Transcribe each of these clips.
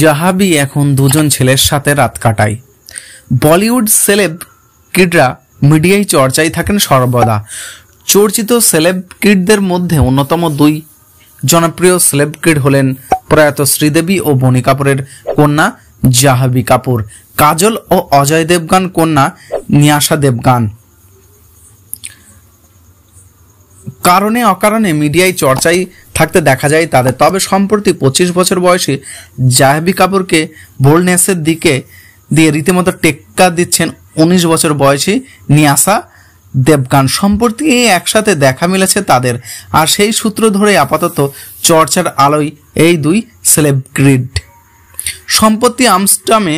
জাহাবি এখন দুজন ছেলের সাথে রাত কাটায় বলিউড সেলেব কিডরা মিডিয়ায় চর্চায় থাকেন সর্বদা চর্চিত সেলেব কিডদের মধ্যে অন্যতম দুই জনপ্রিয় সেলেব কিড হলেন প্রয়াত শ্রীদেবী ও বনি কাপুরের কন্যা জাহাবি কাপুর কাজল ও অজয় দেবগান কন্যা নিয়াসা দেবগান কারণে অকারণে মিডিয়ায় চর্চায় থাকতে দেখা যায় তাদের তবে সম্প্রতি পঁচিশ বছর বয়সী জাহবি কাপুরকে বোল্ডনেসের দিকে দিয়ে রীতিমতো টেক্কা দিচ্ছেন উনিশ বছর বয়সী নিয়াসা দেবগান সম্প্রতি একসাথে দেখা মিলেছে তাদের আর সেই সূত্র ধরে আপাতত চর্চার আলোয় এই দুই সেলেব্রিড সম্প্রতি আমস্টামে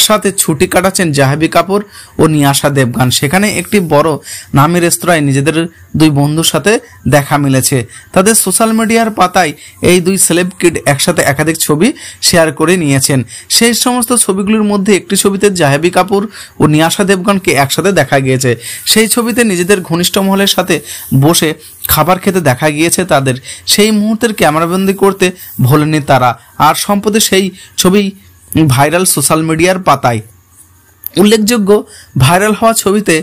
একসাথে ছুটি কাটাচ্ছেন জাহাবি কাপুর ও নিয়াশা দেবগান সেখানে একটি বড় নামি রেস্তোরাঁয় নিজেদের দুই বন্ধুর সাথে দেখা মিলেছে তাদের সোশ্যাল মিডিয়ার পাতায় এই দুই সেলেব কিড একসাথে একাধিক ছবি শেয়ার করে নিয়েছেন সেই সমস্ত ছবিগুলির মধ্যে একটি ছবিতে জাহেবি কাপুর ও নিয়াশা দেবগানকে একসাথে দেখা গিয়েছে সেই ছবিতে নিজেদের ঘনিষ্ঠ মহলের সাথে বসে খাবার খেতে দেখা গিয়েছে তাদের সেই মুহূর্তের ক্যামেরাবন্দি করতে ভোলেনি তারা আর সম্প্রতি সেই ছবি ভাইরাল সোশ্যাল মিডিয়ার পাতায় উল্লেখযোগ্য ভাইরাল হওয়া ছবিতে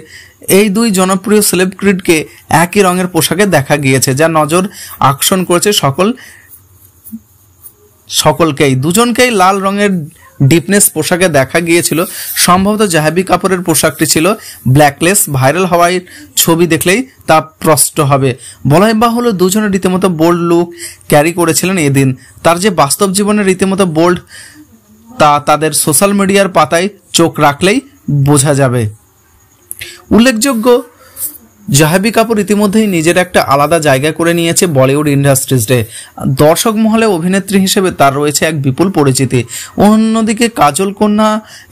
এই দুই জনপ্রিয় সেলিব্রিটিকে একই রঙের পোশাকে দেখা গিয়েছে যা নজর আকর্ষণ করেছে সকল সকলকেই দুজনকেই লাল রঙের ডিপনেস পোশাকে দেখা গিয়েছিল সম্ভবত জাহাবি কাপড়ের পোশাকটি ছিল ব্ল্যাকলেস ভাইরাল হওয়ার ছবি দেখলেই তা প্রষ্ট হবে বলাই বাহুল্য দুজনে রীতিমতো বোল্ড লুক ক্যারি করেছিলেন এদিন তার যে বাস্তব জীবনে রীতিমতো বোল্ড তা তাদের সোশ্যাল মিডিয়ার পাতায় চোখ রাখলেই বোঝা যাবে উল্লেখযোগ্য জাহাবি কাপুর ইতিমধ্যেই নিজের একটা আলাদা জায়গা করে নিয়েছে বলিউড ইন্ডাস্ট্রিজে দর্শক মহলে অভিনেত্রী হিসেবে তার রয়েছে এক বিপুল পরিচিতি অন্যদিকে কাজল কন্যা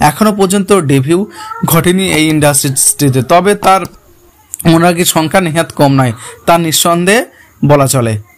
এখনও পর্যন্ত ডেভিউ ঘটেনি এই ইন্ডাস্ট্রিজটিতে তবে তার অনুরাগীর সংখ্যা নেহাত কম নয় তা নিঃসন্দেহে বলা চলে